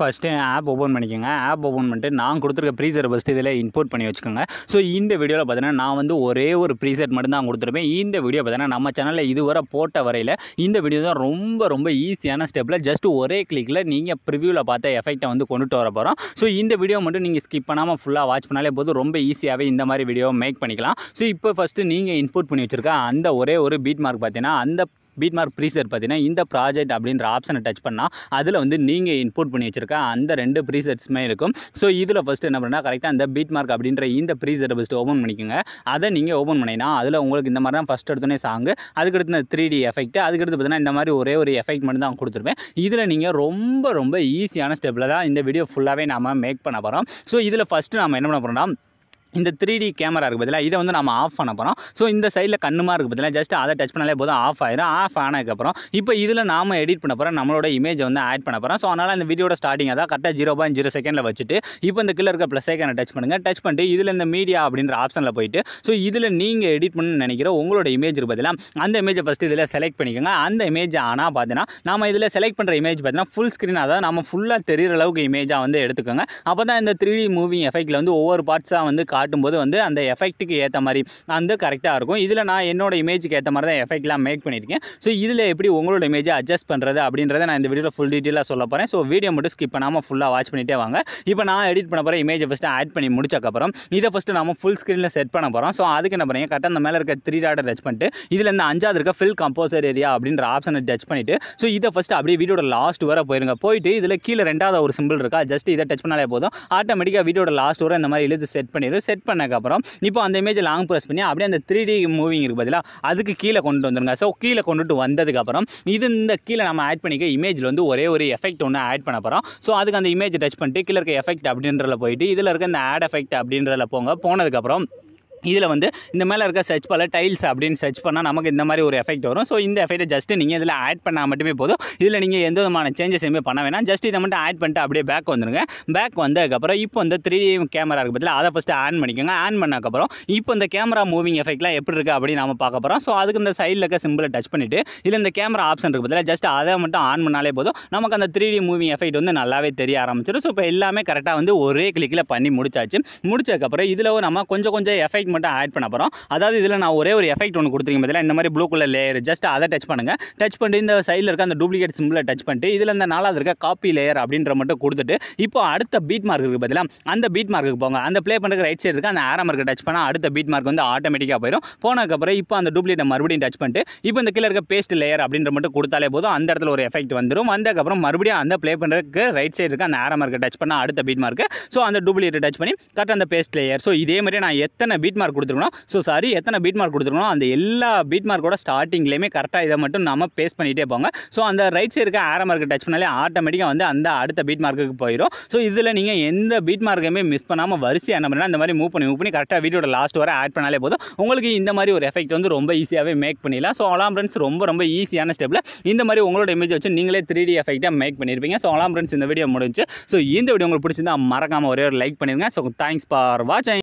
first app open பண்ணிக்கோங்க app open பண்ணிட்டு நான் கொடுத்துருக்க ப்ரீசர் ஃபஸ்ட்டு இதில் இம்போர்ட் பண்ணி வச்சுக்கோங்க ஸோ இந்த வீடியோவில் பார்த்தீங்கன்னா நான் வந்து ஒரே ஒரு ப்ரீசெட் மட்டும் தான் கொடுத்துருப்பேன் இந்த வீடியோ பார்த்தீங்கன்னா நம்ம சேனலில் இதுவரை போட்ட வரையில் இந்த வீடியோ தான் ரொம்ப ரொம்ப ஈஸியான ஸ்டெப்பில் ஜஸ்ட் ஒரே கிளிக்கில் நீங்கள் ப்ரிவியூவில் பார்த்த எஃபெக்டை வந்து கொண்டுட்டு வர போகிறோம் ஸோ இந்த வீடியோ மட்டும் நீங்கள் ஸ்கிப் பண்ணாமல் ஃபுல்லாக வாட்ச் பண்ணாலே போதும் ரொம்ப ஈஸியாகவே இந்த மாதிரி வீடியோவை மேக் பண்ணிக்கலாம் ஸோ இப்போ ஃபஸ்ட்டு நீங்கள் இன்புட் பண்ணி வச்சுருக்க அந்த ஒரே ஒரு பீட் மார்க் பார்த்தீங்கன்னா அந்த பீட்மார்க் ப்ரீசர் பார்த்தீங்கன்னா இந்த ப்ராஜெக்ட் அப்படின்ற ஆப்ஷனை டச் பண்ணால் அதில் வந்து நீங்கள் இன்புட் பண்ணி வச்சுருக்க அந்த ரெண்டு ப்ரீசெட்ஸுமே இருக்கும் ஸோ இதில் ஃபஸ்ட்டு என்ன பண்ணால் கரெக்டாக அந்த பீட்மார்க் அப்படின்ற இந்த ப்ரீசெட்டை ஃபஸ்ட்டு ஓப்பன் பண்ணிக்கோங்க அதை நீங்கள் ஓப்பன் பண்ணினா அதில் உங்களுக்கு இந்த மாதிரி தான் ஃபஸ்ட் எடுத்தோன்னே சாங்கு அதுக்கடுத்து இந்த த்ரீ டி எஃபெக்ட் அதுக்கடுத்து பார்த்தீங்கன்னா இந்த மாதிரி ஒரே ஒரு எஃபெக்ட் மட்டும் தான் கொடுத்துருப்பேன் இதில் நீங்கள் ரொம்ப ரொம்ப ஈஸியான ஸ்டெப்பில் தான் இந்த வீடியோ ஃபுல்லாகவே நாம் மேக் பண்ண போகிறோம் ஸோ இதில் ஃபஸ்ட்டு நம்ம என்ன பண்ண போகிறோம்னா இந்த த்ரீ டி கேமரா இருக்குது பதிலாக இதை வந்து நம்ம ஆஃப் பண்ண போகிறோம் ஸோ இந்த சைடில் கண்ணுமா இருக்குது பதிலாக ஜஸ்ட் அதை டச் பண்ணாலே போதும் ஆஃப் ஆயிரும் ஆஃப் ஆனதுக்கப்புறம் இப்போ இதில் நாம் எடிட் பண்ண போகிறோம் நம்மளோட இமேஜை வந்து ஆட் பண்ண போகிறோம் ஸோ அதனால் இந்த வீடியோட ஸ்டார்டிங் அதான் கரெக்டாக ஜீரோ பாயிண்ட் ஜீரோ செகண்டில் வச்சுட்டு இப்போ இந்த கிளர் இருக்கிற ப்ளஸ் செகண்ட் டச் பண்ணுங்கள் டச் பண்ணிட்டு இதில் இந்த மீடியா அப்படின்ற ஆப்ஷனில் போயிட்டு ஸோ இதில் நீங்கள் எடிட் பண்ணணும்னு நினைக்கிற உங்களோட இமேஜ் இருக்கு பதிலாக அந்த இமேஜை ஃபஸ்ட்டு இதில் செலக்ட் பண்ணிக்கோங்க அந்த இமேஜ் ஆனால் பார்த்தீங்கன்னா நம்ம இதில் செலக்ட் பண்ணுற இமேஜ் பார்த்தீங்கன்னா ஃபுல் ஸ்க்ரீன் அதாவது நம்ம ஃபுல்லாக தெரிகிற அளவுக்கு இமேஜாக வந்து எடுத்துக்கோங்க அப்போ தான் இந்த த்ரீ டி மூவிங் எஃபெக்ட்டில் வந்து ஒவ்வொரு பார்ட்ஸாக வந்து கா காட்டும்போது வந்து அந்த எஃபெக்ட்டுக்கு ஏற்ற மாதிரி அந்த கரெக்டாக இருக்கும் இதில் நான் என்னோடய இமேஜுக்கு ஏற்ற மாதிரி தான் எஃபெக்ட்லாம் மேக் பண்ணியிருக்கேன் ஸோ இதில் எப்படி உங்களோட இமேஜை அட்ஜஸ்ட் பண்ணுறது அப்படின்றத நான் இந்த வீடியோவில் ஃபுல் டீட்டெயிலாக சொல்ல போகிறேன் ஸோ வீடியோ மட்டும் ஸ்கிப் பண்ணாமல் ஃபுல்லாக வாட்ச் பண்ணிகிட்டே வாங்க இப்போ நான் எடிட் பண்ண போகிறேன் இமேஜை ஃபஸ்ட்டு ஆட் பண்ணி முடிச்சக்கப்புறம் இதை ஃபஸ்ட்டு நம்ம ஃபுல் ஸ்க்ரீனில் செட் பண்ண போகிறோம் ஸோ அதுக்கு என்ன பண்ணுறீங்க கரெக்டாக அந்த மேலே இருக்க த்ரீ டாட்டை டச் பண்ணிட்டு இதில் இந்த அஞ்சாவது இருக்க ஃபில் கம்போசர் ஏரியா அப்படின்ற ஆப்ஷனை டச் பண்ணிவிட்டு ஸோ இதை ஃபஸ்ட்டு அப்படியே வீடியோட லாஸ்ட் வர போயிருங்க போயிட்டு இதில் கீழே ரெண்டாவது ஒரு சிம்பிள் இருக்கா ஜஸ்ட் இதை டச் பண்ணாலே போதும் ஆட்டோமேட்டிக்காக வீடியோட லாஸ்ட் வர இந்த மாதிரி எழுதி செட் பண்ணிடுது செட் பண்ணக்கப்புறம் இப்போ அந்த இமேஜை லாங் ப்ரெஸ் பண்ணி அப்படியே அந்த த்ரீ டி மூவிங் இருக்கு பதிலாக அதுக்கு கீழே கொண்டு வந்துருங்க ஸோ கீழே கொண்டுட்டு வந்ததுக்கப்புறம் இது இந்த கீழே நம்ம ஆட் பண்ணிக்க இமேஜில் வந்து ஒரே ஒரு எஃபெக்ட் ஒன்று ஆட் பண்ண போகிறோம் ஸோ அதுக்கு அந்த இமேஜ் டச் பண்ணிட்டு கீழே இருக்க எஃபெக்ட் அப்படின்றத போயிட்டு இதில் இருக்க இந்த ஆட் எஃபெக்ட் அப்படின்றத போங்க போனதுக்கப்புறம் இதில் வந்து இந்த மேலே இருக்க சர்ச் பல டைல்ஸ் அப்படின்னு சர்ச் பண்ணால் நமக்கு இந்த மாதிரி ஒரு எஃபெக்ட் வரும் ஸோ இந்த எஃபெக்ட்டை ஜஸ்ட்டு நீங்கள் இதில் ஆட் பண்ணால் மட்டுமே போதும் இதில் நீங்கள் எந்த விதமான சேஞ்சஸ் எதுவுமே பண்ண வேணாம் ஜஸ்ட் இதை மட்டும் ஆட் பண்ணிட்டு அப்படியே பேக் வந்துடுங்க பேக் வந்ததுக்கப்புறம் இப்போ வந்து த்ரீ கேமரா இருக்க பற்றில அதை ஃபஸ்ட்டு ஆன் பண்ணிக்கோங்க ஆன் பண்ணக்கப்புறம் இப்போ இந்த கேமரா மூவிங் எஃபெக்ட்லாம் எப்படி இருக்குது அப்படின்னு நம்ம பார்க்க போகிறோம் ஸோ அதுக்கு இந்த சைடில் இருக்க சிம்பிளை டச் பண்ணிவிட்டு இதில் இந்த கேமரா ஆப்ஷன் இருக்க பற்றில ஜஸ்ட் அதை மட்டும் ஆன் பண்ணாலே போதும் நமக்கு அந்த த்ரீ டி மூவிங் எஃபெக்ட் வந்து நல்லாவே தெரிய ஆரம்பிச்சிடும் ஸோ இப்போ எல்லாமே கரெக்டாக வந்து ஒரே கிளிக்கில் பண்ணி முடிச்சாச்சு முடிச்சதுக்கப்புறம் இதில் நம்ம கொஞ்சம் கொஞ்சம் எஃபெக்ட் எஃபெக்ட் மட்டும் ஆட் பண்ண போகிறோம் அதாவது இதில் நான் ஒரே ஒரு எஃபெக்ட் ஒன்று கொடுத்துருக்கேன் பதிலாக இந்த மாதிரி ப்ளூ கலர் லேயர் ஜஸ்ட் அதை டச் பண்ணுங்கள் டச் பண்ணிட்டு இந்த சைடில் இருக்க அந்த டூப்ளிகேட் சிம்பிளை டச் பண்ணிட்டு இதில் இந்த நாலாவது இருக்க காப்பி லேயர் அப்படின்ற மட்டும் கொடுத்துட்டு இப்போ அடுத்த பீட் மார்க்கு பதிலாக அந்த பீட் மார்க்கு போங்க அந்த ப்ளே பண்ணுறதுக்கு ரைட் சைடு இருக்க அந்த ஆரம் மார்க்கை டச் பண்ணால் அடுத்த பீட் மார்க் வந்து ஆட்டோமேட்டிக்காக போயிடும் போனதுக்கப்புறம் இப்போ அந்த டூப்ளிகேட்டை மறுபடியும் டச் பண்ணிட்டு இப்போ இந்த கீழே இருக்க பேஸ்ட் லேயர் அப்படின்ற மட்டும் கொடுத்தாலே போதும் அந்த இடத்துல ஒரு எஃபெக்ட் வந்துடும் வந்ததுக்கப்புறம் மறுபடியும் அந்த ப்ளே பண்ணுறதுக்கு ரைட் சைடு இருக்க அந்த ஆரம் மார்க்கை டச் பண்ணால் அடுத்த பீட் மார்க்கு ஸோ அந்த டூப்ளிகேட்டை டச் பண்ணி கரெக்டாக அந்த பேஸ்ட் லேயர் ஸோ இதே மாதிரி நான் எத்தனை பீட் மார்க் கொடுத்துருக்கணும் ஸோ சாரி எத்தனை பீட் மார்க் கொடுத்துருக்கணும் அந்த எல்லா பீட் மார்க்கோட ஸ்டார்டிங்லேயுமே கரெக்டாக இதை மட்டும் நம்ம பேஸ் பண்ணிகிட்டே போங்க ஸோ அந்த ரைட் சைடு இருக்க ஆர மார்க்கு டச் பண்ணாலே ஆட்டோமேட்டிக்காக வந்து அந்த அடுத்த பீட் மார்க்குக்கு போயிடும் ஸோ இதில் நீங்கள் எந்த பீட் மார்க்கையுமே மிஸ் பண்ணாமல் வரிசை என்ன பண்ணால் அந்த மாதிரி மூவ் பண்ணி மூவ் பண்ணி கரெக்டாக வீடியோட லாஸ்ட் வர ஆட் பண்ணாலே போதும் உங்களுக்கு இந்த மாதிரி ஒரு எஃபெக்ட் வந்து ரொம்ப ஈஸியாகவே மேக் பண்ணிடலாம் ஸோ அலாம் ஃப்ரெண்ட்ஸ் ரொம்ப ரொம்ப ஈஸியான ஸ்டெப்பில் இந்த மாதிரி உங்களோட இமேஜ் வச்சு நீங்களே த்ரீ டி எஃபெக்டாக மேக் பண்ணியிருப்பீங்க ஸோ அலாம் ஃப்ரெண்ட்ஸ் இந்த வீடியோ முடிஞ்சு ஸோ இந்த வீடியோ உங்களுக்கு பிடிச்சிருந்தா மறக்காமல் ஒரே ஒரு லைக் பண்ணிடுங்க ஸோ தேங்க்ஸ் ஃபார் வாட்சிங்